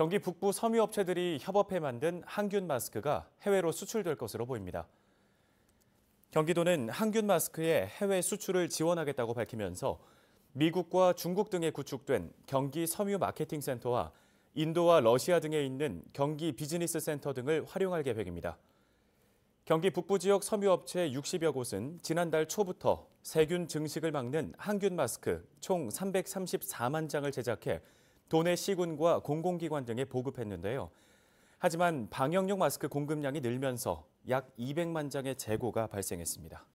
경기 북부 섬유업체들이 협업해 만든 항균 마스크가 해외로 수출될 것으로 보입니다. 경기도는 항균 마스크의 해외 수출을 지원하겠다고 밝히면서 미국과 중국 등에 구축된 경기 섬유 마케팅 센터와 인도와 러시아 등에 있는 경기 비즈니스 센터 등을 활용할 계획입니다. 경기 북부 지역 섬유업체 60여 곳은 지난달 초부터 세균 증식을 막는 항균 마스크 총 334만 장을 제작해 도내 시군과 공공기관 등에 보급했는데요. 하지만 방역용 마스크 공급량이 늘면서 약 200만 장의 재고가 발생했습니다.